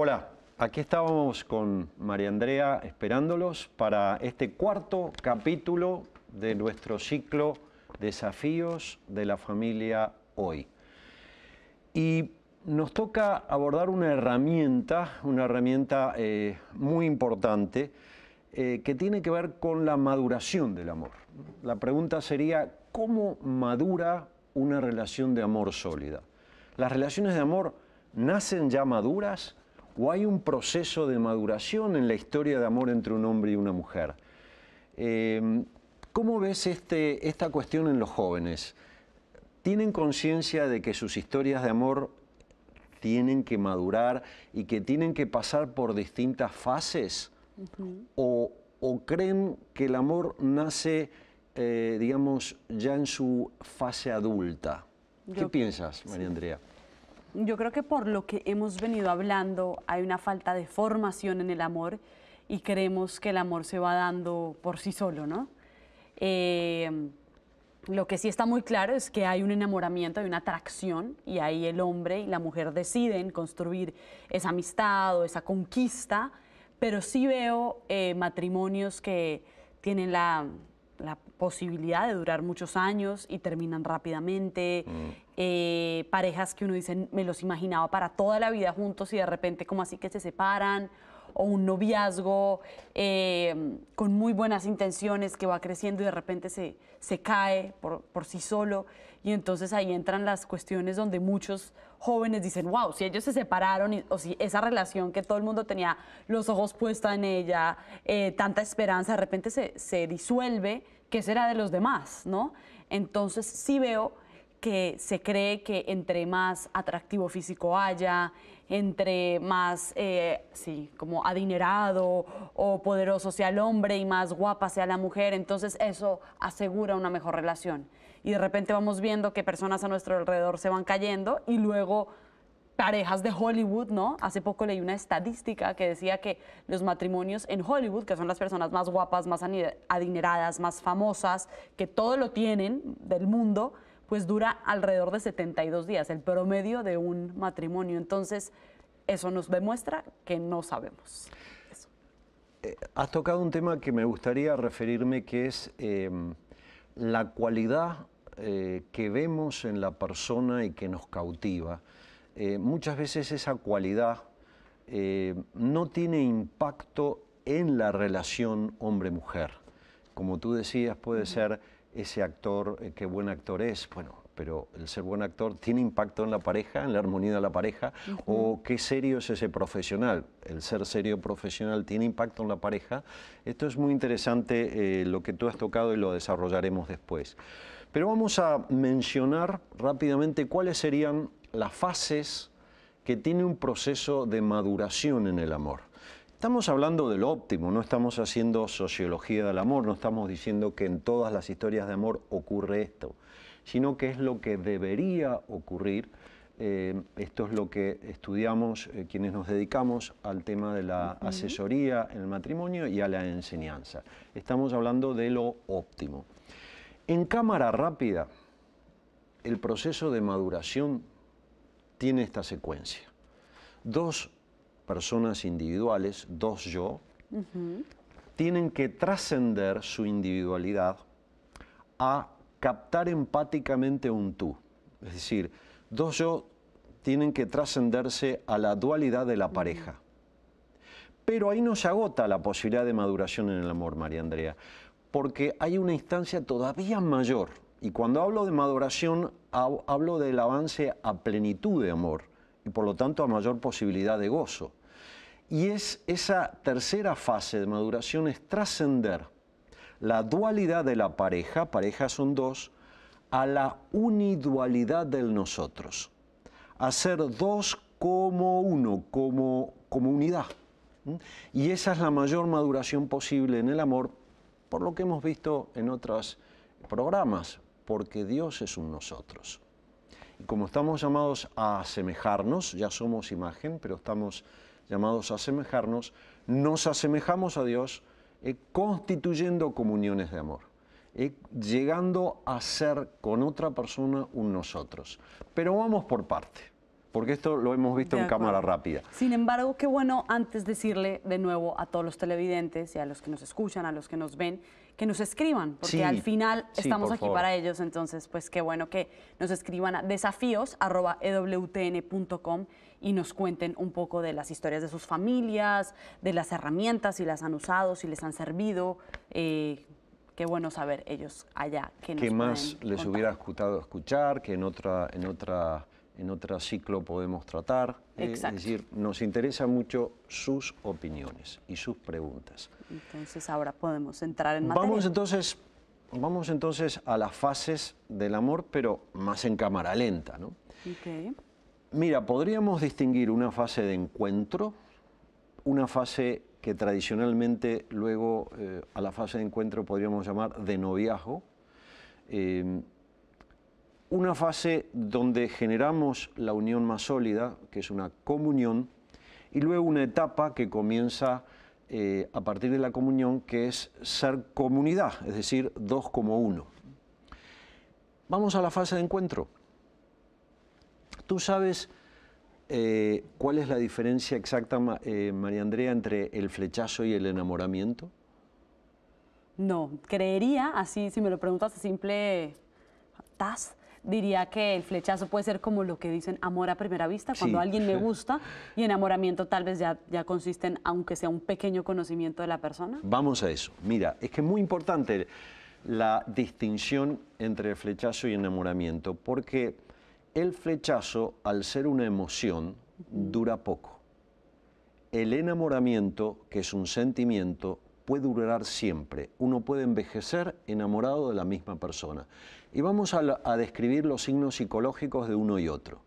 Hola, aquí estábamos con María Andrea esperándolos para este cuarto capítulo de nuestro ciclo Desafíos de la familia hoy. Y nos toca abordar una herramienta, una herramienta eh, muy importante eh, que tiene que ver con la maduración del amor. La pregunta sería, ¿cómo madura una relación de amor sólida? ¿Las relaciones de amor nacen ya maduras? o hay un proceso de maduración en la historia de amor entre un hombre y una mujer. Em, ¿Cómo ves este, esta cuestión en los jóvenes? ¿Tienen conciencia de que sus historias de amor tienen que madurar y que tienen que pasar por distintas fases? o, creen que el amor nace, eh, digamos, ya en su fase adulta? ¿Qué piensas, María Andrea? Yo creo que por lo que hemos venido hablando hay una falta de formación en el amor y creemos que el amor se va dando por sí solo, ¿no? Eh, lo que sí está muy claro es que hay un enamoramiento, hay una atracción y ahí el hombre y la mujer deciden construir esa amistad o esa conquista, pero sí veo eh, matrimonios que tienen la la posibilidad de durar muchos años y terminan rápidamente. Mm. Eh, parejas que uno dice, me los imaginaba para toda la vida juntos y de repente como así que se separan o un noviazgo em, con muy buenas intenciones que va creciendo y de repente se, se cae por, por, sí solo. Y entonces ahí entran las cuestiones donde muchos jóvenes dicen, wow, si ellos se separaron o si esa relación que todo el mundo tenía los ojos puestos en ella, eh, tanta esperanza, de repente se, se disuelve, ¿qué será de los demás? ¿no? Entonces sí veo que se cree que entre más atractivo físico haya, entre más, eh, sí, como adinerado o poderoso sea el hombre y más guapa sea la mujer, entonces eso asegura una mejor relación. Y de repente vamos viendo que personas a nuestro alrededor se van cayendo y luego parejas de Hollywood, ¿no? Hace poco leí una estadística que decía que los matrimonios en Hollywood, que son las personas más guapas, más adineradas, más famosas, que todo lo tienen del mundo, pues dura alrededor de 72 días, el promedio de un matrimonio. Entonces, eso nos demuestra que no sabemos. Eh, has tocado un tema que me gustaría referirme, que es em, la cualidad eh, que vemos en la persona y que nos cautiva. Eh, muchas veces esa cualidad no tiene impacto en la relación hombre-mujer. Como tú decías, puede ser ese actor, eh, qué buen actor es, bueno, pero el ser buen actor tiene impacto en la pareja, en la armonía de la pareja, o qué serio es ese profesional, el ser serio profesional tiene impacto en la pareja. Esto es muy interesante eh, lo que tú has tocado y lo desarrollaremos después. Pero vamos a mencionar rápidamente cuáles serían las fases que tiene un proceso de maduración en el amor. Estamos hablando de lo óptimo, no estamos haciendo sociología del amor, no estamos diciendo que en todas las historias de amor ocurre esto, sino que es lo que debería ocurrir. Eh, esto es lo que estudiamos eh, quienes nos dedicamos al tema de la asesoría en el matrimonio y a la enseñanza. Estamos hablando de lo óptimo. En cámara rápida, el proceso de maduración tiene esta secuencia. Dos personas individuales, dos yo, tienen que trascender su individualidad a captar empáticamente un tú. Es decir, dos yo tienen que trascenderse a la dualidad de la pareja. Pero ahí no se agota la posibilidad de maduración en el amor, María Andrea, porque hay una instancia todavía mayor. Y cuando hablo de maduración, hablo del avance a plenitud de amor y por lo tanto a mayor posibilidad de gozo. Y es esa tercera fase de maduración es trascender la dualidad de la pareja, parejas son dos, a la unidualidad del nosotros. a ser dos como uno, como, como unidad. Y esa es la mayor maduración posible en el amor, por lo que hemos visto en otros programas, porque Dios es un nosotros. Y como estamos llamados a asemejarnos, ya somos imagen, pero estamos llamados a asemejarnos, nos asemejamos a Dios eh, constituyendo comuniones de amor, eh, llegando a ser con otra persona un nosotros. Pero vamos por parte, porque esto lo hemos visto en cámara rápida. Sin embargo, qué bueno antes decirle de nuevo a todos los televidentes y a los que nos escuchan, a los que nos ven, que nos escriban, porque al final estamos aquí para ellos, entonces pues qué bueno que nos escriban a desafíos.ewtn.com y nos cuenten un poco de las historias de sus familias, de las herramientas, si las han usado, si les han servido. Eh, qué bueno saber ellos allá. Que ¿Qué más les hubiera gustado escuchar? Que en otra, en otra en otro ciclo podemos tratar. Eh, es decir, nos interesan mucho sus opiniones y sus preguntas. Entonces ahora podemos entrar en materia. Vamos entonces, vamos entonces a las fases del amor, pero más en cámara lenta, ¿no? Okay. Mira, podríamos distinguir una fase de encuentro, una fase que tradicionalmente luego eh, a la fase de encuentro podríamos llamar de noviazgo. Eh, una fase donde generamos la unión más sólida, que es una comunión, y luego una etapa que comienza eh, a partir de la comunión, que es ser comunidad, es decir, dos como uno. Vamos a la fase de encuentro. Tú sabes eh, cuál es la diferencia exacta, eh, María Andrea, entre el flechazo y el enamoramiento. No, creería, así, si me lo preguntas simple tás diría que el flechazo puede ser como lo que dicen amor a primera vista, cuando alguien me gusta y enamoramiento tal vez ya, ya en aunque sea un pequeño conocimiento de la persona. Vamos a eso. Mira, es que es muy importante la distinción entre flechazo y enamoramiento, porque el flechazo, al ser una emoción, dura poco. El enamoramiento, que es un sentimiento, puede durar siempre. Uno puede envejecer enamorado de la misma persona. Y vamos a, describir los signos psicológicos de uno y otro,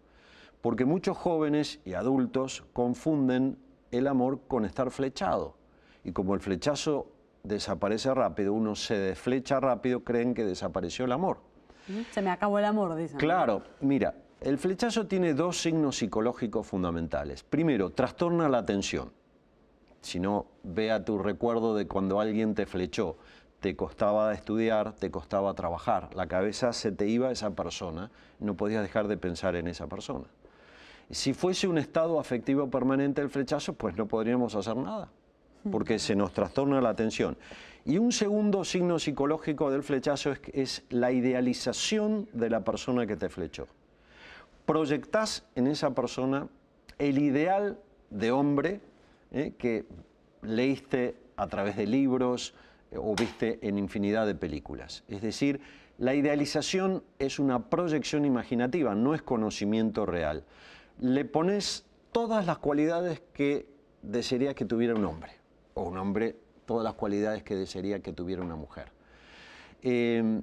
porque muchos jóvenes y adultos confunden el amor con estar flechado. Y como el flechazo desaparece rápido, uno se desflecha rápido, creen que desapareció el amor. Mm, se me acabó el amor, dicen. Claro, mira, el flechazo tiene dos signos psicológicos fundamentales. Primero, trastorna la atención. Si no, vea tu recuerdo de cuando alguien te flechó te costaba estudiar, te costaba trabajar, la cabeza se te iba a esa persona, no podías dejar de pensar en esa persona. Si fuese un estado afectivo permanente el flechazo, pues no podríamos hacer nada, porque se nos trastorna la atención. Y un segundo signo psicológico del flechazo es, la idealización de la persona que te flechó. Proyectás en esa persona el ideal de hombre eh, que leíste a través de libros, o viste en infinidad de películas. Es decir, la idealización es una proyección imaginativa, no es conocimiento real. Le pones todas las cualidades que desearía que tuviera un hombre, o un hombre todas las cualidades que desearía que tuviera una mujer. Em,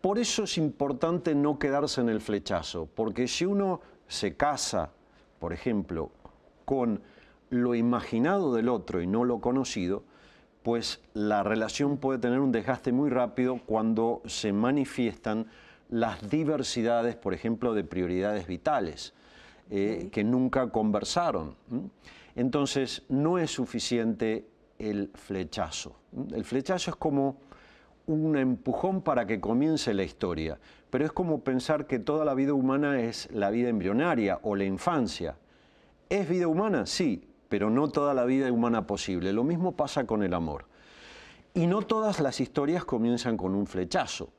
por eso es importante no quedarse en el flechazo, porque si uno se casa, por ejemplo, con lo imaginado del otro y no lo conocido, pues la relación puede tener un desgaste muy rápido cuando se manifiestan las diversidades, por ejemplo, de prioridades vitales, eh, que nunca conversaron. Entonces, no es suficiente el flechazo. El flechazo es como un empujón para que comience la historia, pero es como pensar que toda la vida humana es la vida embrionaria o la infancia. ¿Es vida humana? Sí, pero no toda la vida humana posible. Lo mismo pasa con el amor. Y no todas las historias comienzan con un flechazo.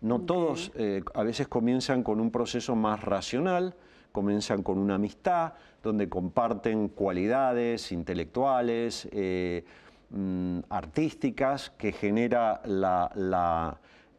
No todos eh, a veces comienzan con un proceso más racional, comienzan con una amistad, donde comparten cualidades intelectuales, eh, mm, artísticas, que genera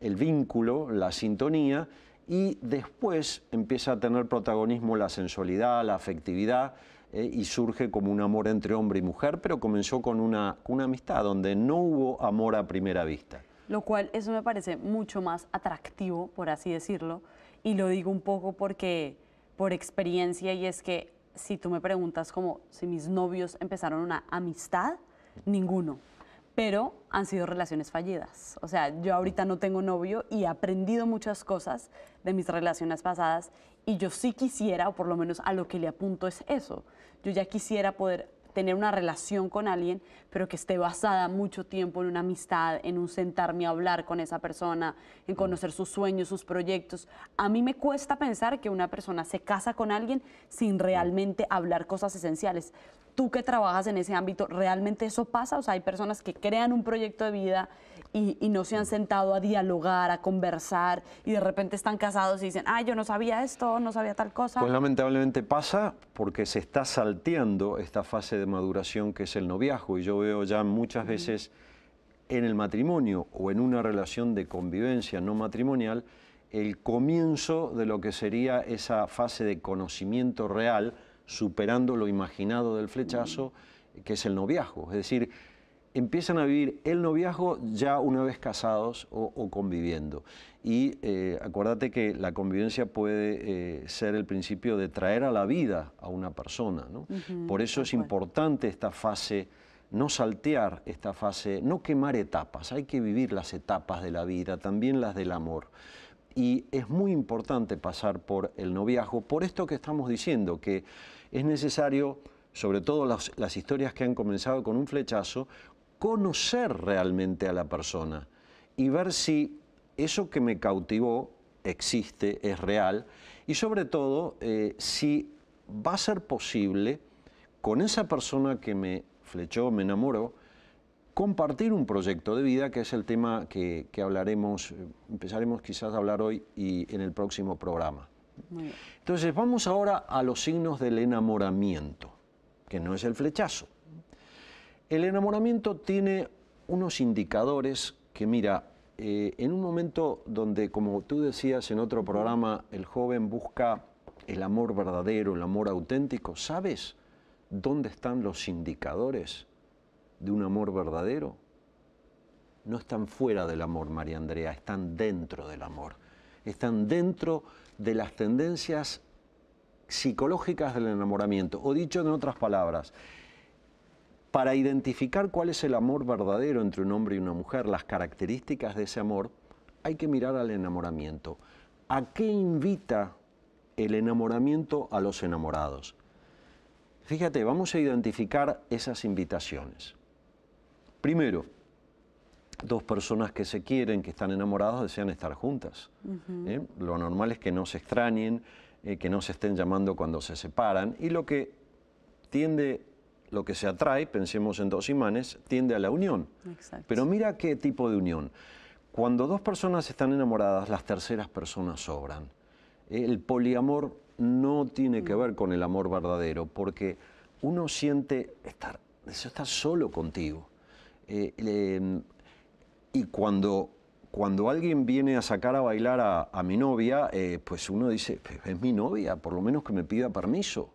el vínculo, la sintonía, y después empieza a tener protagonismo la sensualidad, la afectividad, ¿eh? y surge como un amor entre hombre y mujer, pero comenzó con una, una amistad donde no hubo amor a primera vista. Lo cual eso me parece mucho más atractivo, por así decirlo, y lo digo un poco porque por experiencia y es que si tú me preguntas como si mis novios empezaron una amistad, ninguno pero han sido relaciones fallidas. O sea, yo ahorita no tengo novio y he aprendido muchas cosas de mis relaciones pasadas y yo sí quisiera, o por lo menos a lo que le apunto es eso, yo ya quisiera poder tener una relación con alguien, pero que esté basada mucho tiempo en una amistad, en un sentarme a hablar con esa persona, en conocer sus sueños, sus proyectos. A mí me cuesta pensar que una persona se casa con alguien sin realmente hablar cosas esenciales. Tú que trabajas en ese ámbito, ¿realmente eso pasa? O sea, hay personas que crean un proyecto de vida y, no se han sentado a dialogar, a conversar y de repente están casados y dicen, ay, ah, yo no sabía esto, no sabía tal cosa. Pues lamentablemente pasa porque se está salteando esta fase de maduración que es el noviazgo y yo veo ya muchas veces en el matrimonio o en una relación de convivencia no matrimonial el comienzo de lo que sería esa fase de conocimiento real superando lo imaginado del flechazo, que es el noviazgo. Es decir, empiezan a vivir el noviazgo ya una vez casados o, conviviendo. Y eh, acuérdate que la convivencia puede eh, ser el principio de traer a la vida a una persona. Por eso es importante esta fase, no saltear esta fase, no quemar etapas, hay que vivir las etapas de la vida, también las del amor. Y es muy importante pasar por el noviazgo, por esto que estamos diciendo, que es necesario, sobre todo las, historias que han comenzado con un flechazo, conocer realmente a la persona y ver si eso que me cautivó existe, es real, y sobre todo eh, si va a ser posible con esa persona que me flechó, me enamoró, compartir un proyecto de vida, que es el tema que, que hablaremos, eh, empezaremos quizás a hablar hoy y en el próximo programa. Entonces vamos ahora a los signos del enamoramiento, que no es el flechazo. El enamoramiento tiene unos indicadores que, mira, eh, en un momento donde, como tú decías en otro programa, el joven busca el amor verdadero, el amor auténtico, ¿sabes dónde están los indicadores de un amor verdadero? No están fuera del amor, María Andrea, están dentro del amor. Están dentro de las tendencias psicológicas del enamoramiento, o dicho en otras palabras, para identificar cuál es el amor verdadero entre un hombre y una mujer, las características de ese amor, hay que mirar al enamoramiento. ¿A qué invita el enamoramiento a los enamorados? Fíjate, vamos a identificar esas invitaciones. Primero, dos personas que se quieren, que están enamoradas, desean estar juntas. ¿eh? Lo normal es que no se extrañen, eh, que no se estén llamando cuando se separan. Y lo que tiende, lo que se atrae, pensemos en dos imanes, tiende a la unión. Pero mira qué tipo de unión. Cuando dos personas están enamoradas, las terceras personas sobran. El poliamor no tiene que mm. ver con el amor verdadero, porque uno siente estar, eso solo contigo. Eh, y cuando, cuando alguien viene a sacar a bailar a, mi novia, eh, pues uno dice, pues es mi novia, por lo menos que me pida permiso.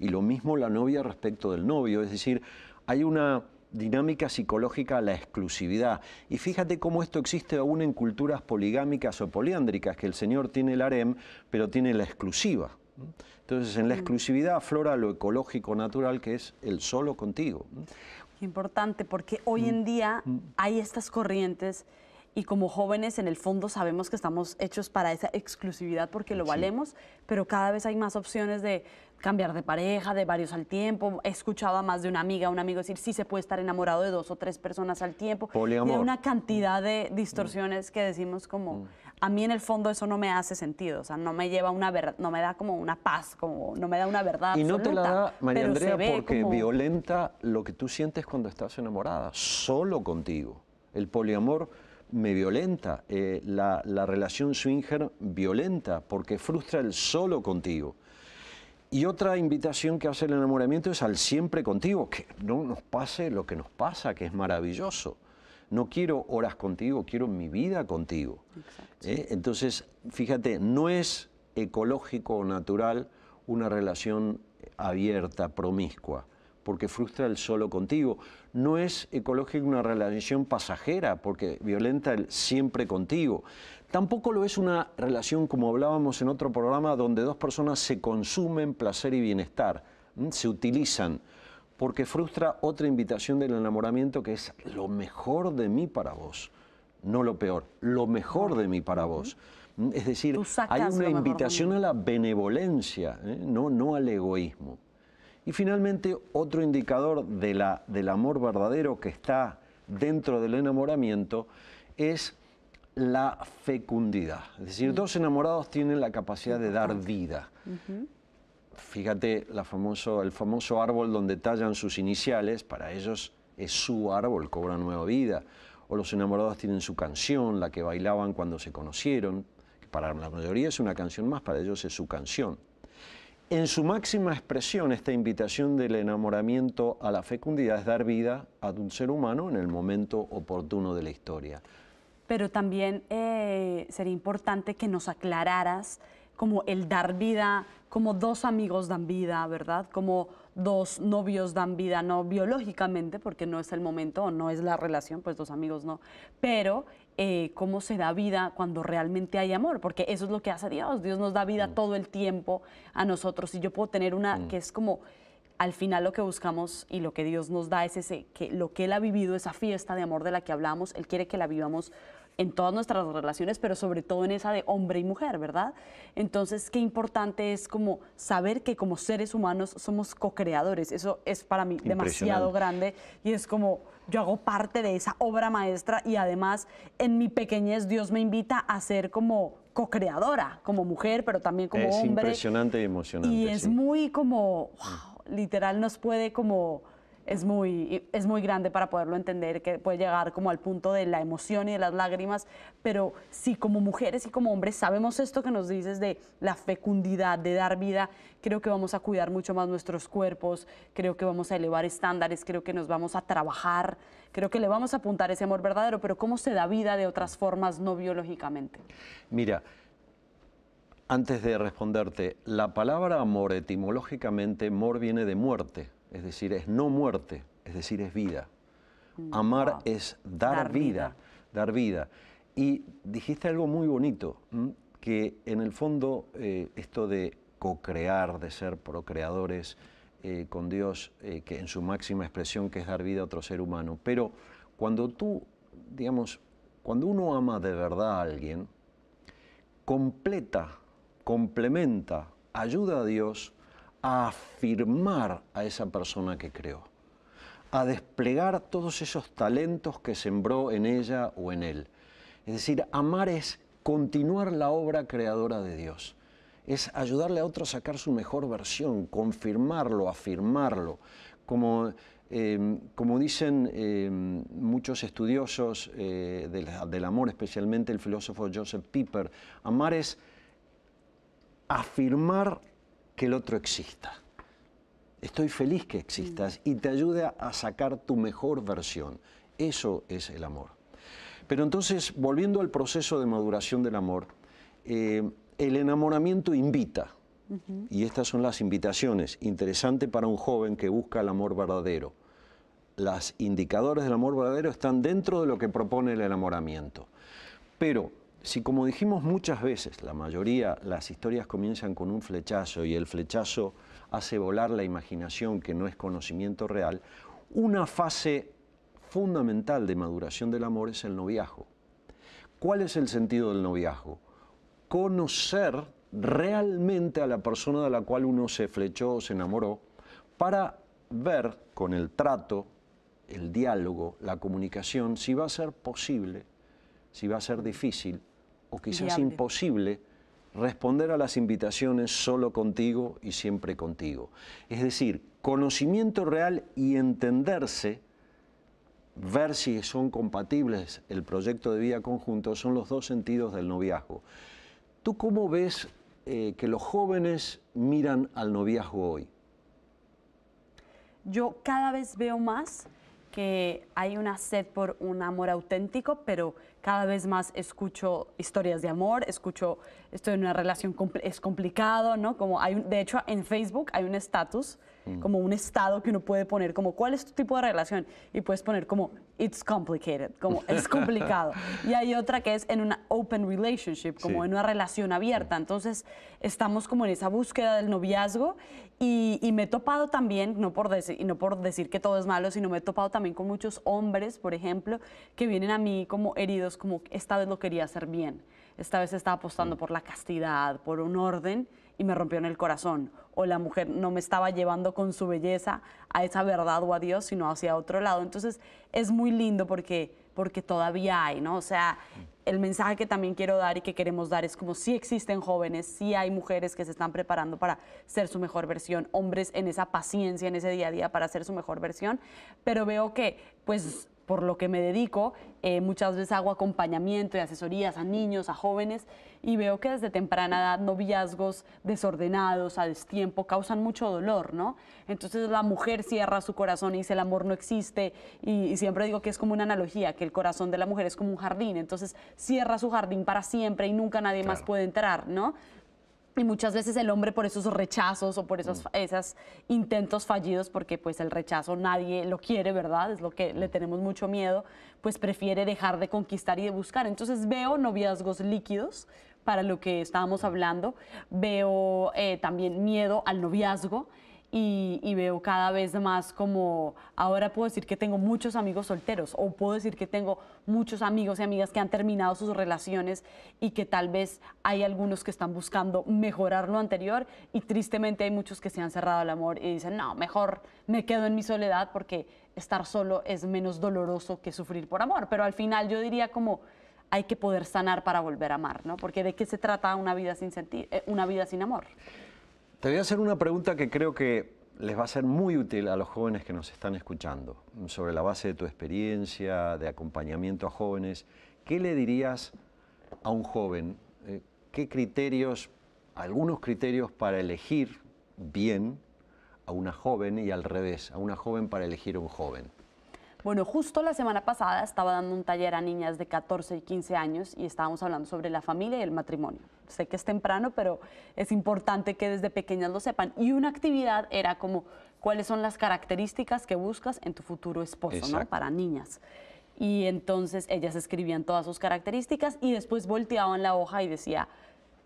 Y lo mismo la novia respecto del novio, es decir, hay una dinámica psicológica a la exclusividad. Y fíjate cómo esto existe aún en culturas poligámicas o poliándricas, que el señor tiene el harem, pero tiene la exclusiva. Entonces, en la mm. exclusividad aflora lo ecológico natural que es el solo contigo. Importante, porque hoy mm. en día mm. hay estas corrientes y como jóvenes en el fondo sabemos que estamos hechos para esa exclusividad porque lo valemos, pero cada vez hay más opciones de cambiar de pareja, de varios al tiempo. He escuchado a más de una amiga, un amigo decir, sí se puede estar enamorado de dos o tres personas al tiempo. Poliamor. Y hay una cantidad de mm. distorsiones que decimos como, mm. a mí en el fondo eso no me hace sentido, o sea, no me lleva una verdad, no me da como una paz, como no me da una verdad. Y no te la da, María Andrea, porque violenta lo que tú sientes cuando estás enamorada, solo contigo. El poliamor me violenta, eh, la, relación swinger violenta, porque frustra el solo contigo. Y otra invitación que hace el enamoramiento es al siempre contigo, que no nos pase lo que nos pasa, que es maravilloso. No quiero horas contigo, quiero mi vida contigo. Eh, entonces, fíjate, no es ecológico o natural una relación abierta, promiscua, porque frustra el solo contigo no es ecológica una relación pasajera, porque violenta el siempre contigo. Tampoco lo es una relación, como hablábamos en otro programa, donde dos personas se consumen placer y bienestar, se utilizan, porque frustra otra invitación del enamoramiento que es lo mejor de mí para vos, no lo peor, lo mejor de mí para vos. Es decir, hay una invitación a la benevolencia, ¿eh? no, no al egoísmo. Y finalmente, otro indicador del amor verdadero que está dentro del enamoramiento es la fecundidad. Es decir, mm. dos enamorados tienen la capacidad de dar vida. Fíjate el famoso árbol donde tallan sus iniciales, para ellos es su árbol, cobra nueva vida. O los enamorados tienen su canción, la que bailaban cuando se conocieron, que para la mayoría es una canción más, para ellos es su canción. En su máxima expresión, esta invitación del enamoramiento a la fecundidad es dar vida a un ser humano en el momento oportuno de la historia. Pero también eh, sería importante que nos aclararas como el dar vida, como dos amigos dan vida, ¿verdad? Como dos novios dan vida, no biológicamente, porque no es el momento o no es la relación, pues dos amigos no, pero eh, cómo se da vida cuando realmente hay amor, porque eso es lo que hace Dios. Dios nos da vida mm. todo el tiempo a nosotros y yo puedo tener una mm. que es como al final lo que buscamos y lo que Dios nos da es ese, que lo que Él ha vivido, esa fiesta de amor de la que hablamos, Él quiere que la vivamos en todas nuestras relaciones, pero sobre todo en esa de hombre y mujer, ¿verdad? Entonces, qué importante es como saber que como seres humanos somos co-creadores. Eso es para mí demasiado grande y es como yo hago parte de esa obra maestra y además en mi pequeñez Dios me invita a ser como co-creadora, como mujer, pero también como hombre. Es impresionante y emocionante. Y es muy como, wow, literal nos puede como es muy, es muy grande para poderlo entender, que puede llegar como al punto de la emoción y de las lágrimas, pero si como mujeres y como hombres sabemos esto que nos dices de la fecundidad, de dar vida, creo que vamos a cuidar mucho más nuestros cuerpos, creo que vamos a elevar estándares, creo que nos vamos a trabajar, creo que le vamos a apuntar ese amor verdadero, pero ¿cómo se da vida de otras formas no biológicamente? Mira, antes de responderte, la palabra amor etimológicamente, amor viene de muerte es decir, es no muerte, es decir, es vida. Mm. Amar es dar, vida, dar vida. Y dijiste algo muy bonito, que en el fondo eh, esto de co-crear, de ser procreadores eh, con Dios, eh, que en su máxima expresión que es dar vida a otro ser humano, pero cuando tú, digamos, cuando uno ama de verdad a alguien, completa, complementa, ayuda a Dios a afirmar a esa persona que creó, a desplegar todos esos talentos que sembró en ella o en él. Es decir, amar es continuar la obra creadora de Dios, es ayudarle a otro a sacar su mejor versión, confirmarlo, afirmarlo. Como, em, como dicen em, muchos estudiosos eh, del, amor, especialmente el filósofo Joseph Pieper amar es afirmar que el otro exista. Estoy feliz que existas y te ayude a sacar tu mejor versión. Eso es el amor. Pero entonces, volviendo al proceso de maduración del amor, eh, el enamoramiento invita, y estas son las invitaciones, interesante para un joven que busca el amor verdadero. Las indicadores del amor verdadero están dentro de lo que propone el enamoramiento. Pero si como dijimos muchas veces, la mayoría, las historias comienzan con un flechazo y el flechazo hace volar la imaginación que no es conocimiento real, una fase fundamental de maduración del amor es el noviazgo. ¿Cuál es el sentido del noviazgo? Conocer realmente a la persona de la cual uno se flechó o se enamoró para ver con el trato, el diálogo, la comunicación, si va a ser posible, si va a ser difícil, o quizás imposible responder a las invitaciones solo contigo y siempre contigo. Es decir, conocimiento real y entenderse, ver si son compatibles el proyecto de vida conjunto, son los dos sentidos del noviazgo. ¿Tú cómo ves eh, que los jóvenes miran al noviazgo hoy? Yo cada vez veo más que hay una sed por un amor auténtico, pero cada vez más escucho historias de amor, escucho, estoy en una relación, es complicado, ¿no? Como hay, de hecho, en Facebook hay un estatus Mm. como un estado que uno puede poner como cuál es tu tipo de relación y puedes poner como it's complicated, como es complicado. y hay otra que es en una open relationship, como en una relación abierta. Entonces estamos como en esa búsqueda del noviazgo y, y me he topado también, no por, decir, no por decir que todo es malo, sino me he topado también con muchos hombres, por ejemplo, que vienen a mí como heridos, como esta vez lo quería hacer bien esta vez estaba apostando mm. por la castidad, por un orden y me rompió en el corazón. O la mujer no me estaba llevando con su belleza a esa verdad o a Dios, sino hacia otro lado. Entonces es muy lindo porque, porque todavía hay, ¿no? O sea, mm. el mensaje que también quiero dar y que queremos dar es como si existen jóvenes, si hay mujeres que se están preparando para ser su mejor versión, hombres en esa paciencia, en ese día a día para ser su mejor versión, pero veo que pues por lo que me dedico, eh, muchas veces hago acompañamiento y asesorías a niños, a jóvenes, y veo que desde temprana edad noviazgos desordenados, a destiempo, causan mucho dolor, ¿no? Entonces la mujer cierra su corazón y dice el amor no existe, y, siempre digo que es como una analogía, que el corazón de la mujer es como un jardín, entonces cierra su jardín para siempre y nunca nadie más puede entrar, ¿no? Y muchas veces el hombre por esos rechazos o por esos mm. esas intentos fallidos, porque pues el rechazo nadie lo quiere, ¿verdad? Es lo que le mm. tenemos mucho miedo, pues prefiere dejar de conquistar y de buscar. Entonces veo noviazgos líquidos para lo que estábamos mm. hablando, veo eh, también miedo al noviazgo, y, veo cada vez más como ahora puedo decir que tengo muchos amigos solteros o puedo decir que tengo muchos amigos y amigas que han terminado sus relaciones y que tal vez hay algunos que están buscando mejorar lo anterior y tristemente hay muchos que se han cerrado al amor y dicen, no, mejor me quedo en mi soledad porque estar solo es menos doloroso que sufrir por amor. Pero al final yo diría como hay que poder sanar para volver a amar, ¿no? Porque de qué se trata una vida sin, sentir, eh, una vida sin amor. Te voy a hacer una pregunta que creo que les va a ser muy útil a los jóvenes que nos están escuchando, sobre la base de tu experiencia, de acompañamiento a jóvenes. ¿Qué le dirías a un joven? Eh, ¿Qué criterios, algunos criterios para elegir bien a una joven y al revés, a una joven para elegir a un joven? Bueno, justo la semana pasada estaba dando un taller a niñas de 14 y 15 años y estábamos hablando sobre la familia y el matrimonio sé que es temprano, pero es importante que desde pequeñas lo sepan. Y una actividad era como cuáles son las características que buscas en tu futuro esposo, Para niñas. Y entonces ellas escribían todas sus características y después volteaban la hoja y decía,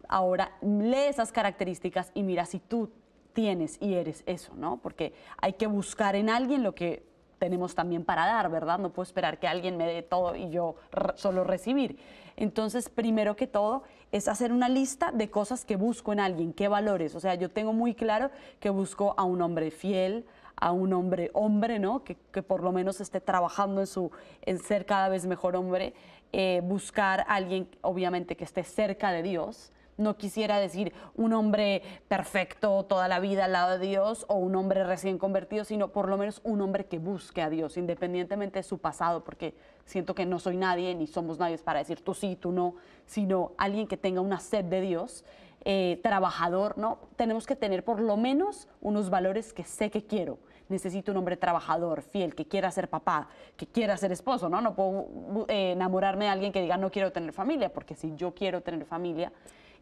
ahora lee esas características y mira si tú tienes y eres eso, ¿no? Porque hay que buscar en alguien lo que tenemos también para dar, ¿verdad? No puedo esperar que alguien me dé todo y yo solo recibir. Entonces, primero que todo, es hacer una lista de cosas que busco en alguien, qué valores. O sea, yo tengo muy claro que busco a un hombre fiel, a un hombre hombre, ¿no? Que, por lo menos esté trabajando en, su, en ser cada vez mejor hombre. Eh, buscar a alguien, obviamente, que esté cerca de Dios no quisiera decir un hombre perfecto toda la vida al lado de Dios o un hombre recién convertido, sino por lo menos un hombre que busque a Dios, independientemente de su pasado, porque siento que no soy nadie ni somos nadie para decir tú sí, tú no, sino alguien que tenga una sed de Dios. Eh, trabajador, ¿no? Tenemos que tener por lo menos unos valores que sé que quiero. Necesito un hombre trabajador, fiel, que quiera ser papá, que quiera ser esposo, ¿no? No puedo eh, enamorarme de alguien que diga no quiero tener familia, porque si yo quiero tener familia,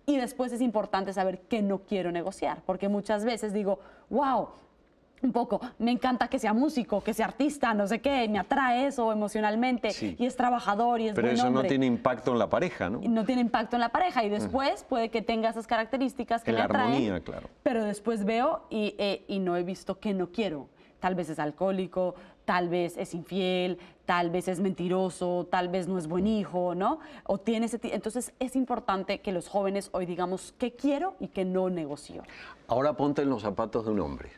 y después es importante saber qué no quiero negociar, porque muchas veces digo, wow, un poco, me encanta que sea músico, que sea artista, no sé qué, me atrae eso emocionalmente y es trabajador y es Pero eso no tiene impacto en la pareja, ¿no? No tiene impacto en la pareja y después puede que tenga esas características que la atraen. Armonía, claro. Pero después veo y, eh, y no he visto que no quiero. Tal vez es alcohólico, tal vez es infiel, tal vez es mentiroso, tal vez no es buen hijo, ¿no? O tiene ese entonces es importante que los jóvenes hoy digamos qué quiero y qué no negocio. Ahora ponte en los zapatos de un hombre.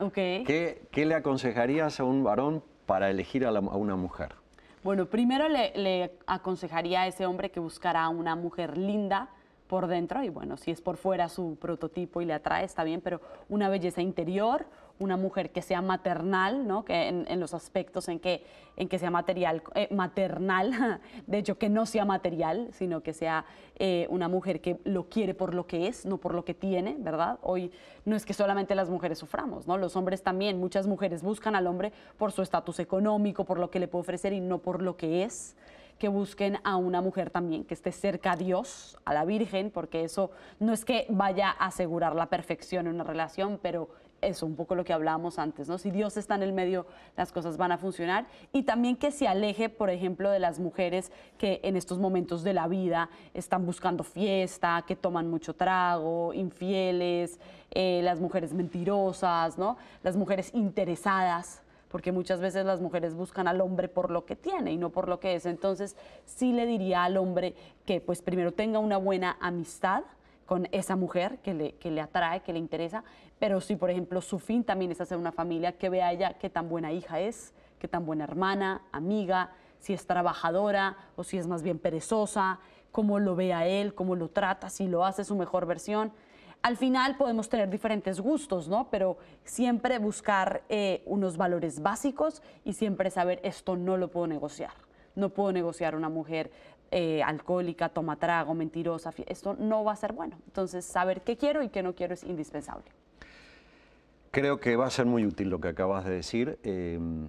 Okay. ¿Qué, le aconsejarías a un varón para elegir a, una mujer? Bueno, primero le, aconsejaría a ese hombre que buscará una mujer linda por dentro y bueno, si es por fuera su prototipo y le atrae, está bien, pero una belleza interior, una mujer que sea maternal, ¿no? que en, los aspectos en que, en que sea material, eh, maternal, de hecho que no sea material, sino que sea eh, una mujer que lo quiere por lo que es, no por lo que tiene, ¿verdad? Hoy no es que solamente las mujeres suframos, ¿no? los hombres también, muchas mujeres buscan al hombre por su estatus económico, por lo que le puede ofrecer y no por lo que es que busquen a una mujer también que esté cerca a Dios, a la Virgen, porque eso no es que vaya a asegurar la perfección en una relación, pero eso, un poco lo que hablábamos antes, ¿no? Si Dios está en el medio, las cosas van a funcionar. Y también que se aleje, por ejemplo, de las mujeres que en estos momentos de la vida están buscando fiesta, que toman mucho trago, infieles, eh, las mujeres mentirosas, ¿no? Las mujeres interesadas porque muchas veces las mujeres buscan al hombre por lo que tiene y no por lo que es. Entonces, sí le diría al hombre que pues primero tenga una buena amistad, con esa mujer que le, que le atrae, que le interesa, pero si, por ejemplo, su fin también es hacer una familia que vea ella qué tan buena hija es, qué tan buena hermana, amiga, si es trabajadora o si es más bien perezosa, cómo lo ve a él, cómo lo trata, si lo hace su mejor versión. Al final podemos tener diferentes gustos, ¿no? Pero siempre buscar eh, unos valores básicos y siempre saber esto no lo puedo negociar. No puedo negociar una mujer eh, alcohólica, toma trago, mentirosa. Esto no va a ser bueno. Entonces, saber qué quiero y qué no quiero es indispensable. Creo que va a ser muy útil lo que acabas de decir, em,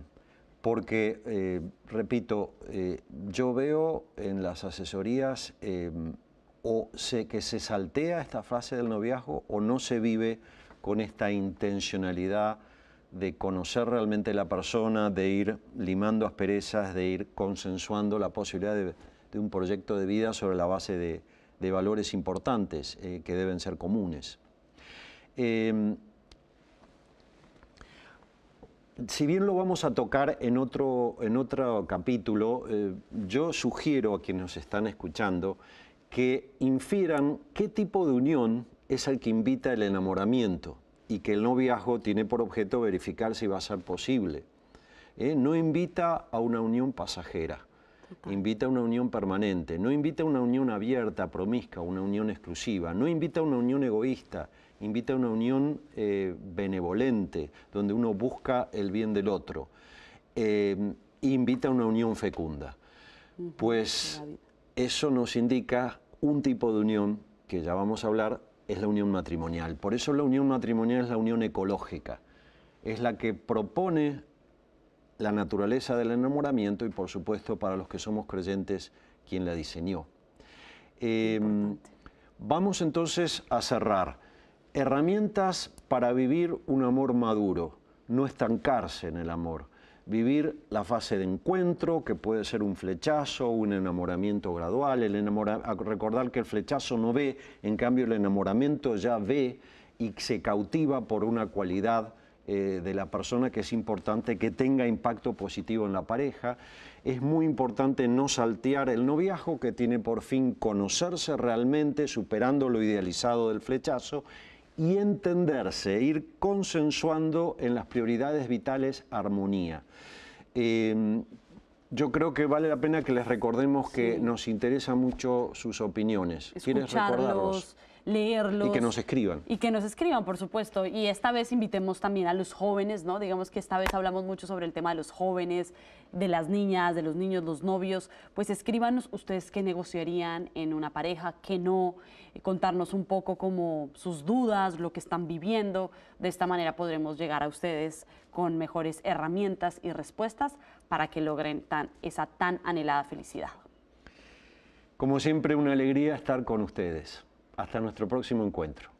porque, eh, repito, eh, yo veo en las asesorías em, o sé que se saltea esta frase del noviazgo o no se vive con esta intencionalidad de conocer realmente la persona, de ir limando asperezas, de ir consensuando la posibilidad de, un proyecto de vida sobre la base de, de valores importantes eh, que deben ser comunes. Em, si bien lo vamos a tocar en otro, capítulo, eh, yo sugiero a quienes nos están escuchando que infieran qué tipo de unión es el que invita el enamoramiento y que el noviazgo tiene por objeto verificar si va a ser posible. Eh, no invita a una unión pasajera, invita a una unión permanente, no invita a una unión abierta, promisca, una unión exclusiva, no invita a una unión egoísta, invita a una unión eh, benevolente, donde uno busca el bien del otro. Eh, invita a una unión fecunda. Pues eso nos indica un tipo de unión que ya vamos a hablar, es la unión matrimonial. Por eso la unión matrimonial es la unión ecológica. Es la que propone la naturaleza del enamoramiento y por supuesto para los que somos creyentes, quien la diseñó. Eh, vamos entonces a cerrar. Herramientas para vivir un amor maduro, no estancarse en el amor, vivir la fase de encuentro, que puede ser un flechazo, un enamoramiento gradual, el recordar que el flechazo no ve, en cambio el enamoramiento ya ve y se cautiva por una cualidad eh, de la persona que es importante que tenga impacto positivo en la pareja. Es muy importante no saltear el noviazgo que tiene por fin conocerse realmente, superando lo idealizado del flechazo y entenderse, ir consensuando en las prioridades vitales armonía. Em, yo creo que vale la pena que les recordemos que nos interesa mucho sus opiniones. ¿Quieres recordarlos? leerlos. Y que nos escriban. Y que nos escriban, por supuesto. Y esta vez invitemos también a los jóvenes, ¿no? Digamos que esta vez hablamos mucho sobre el tema de los jóvenes, de las niñas, de los niños, los novios. Pues escríbanos ustedes qué negociarían en una pareja, qué no, eh, contarnos un poco como sus dudas, lo que están viviendo. De esta manera podremos llegar a ustedes con mejores herramientas y respuestas para que logren tan, esa tan anhelada felicidad. Como siempre, una alegría estar con ustedes. Hasta nuestro próximo encuentro.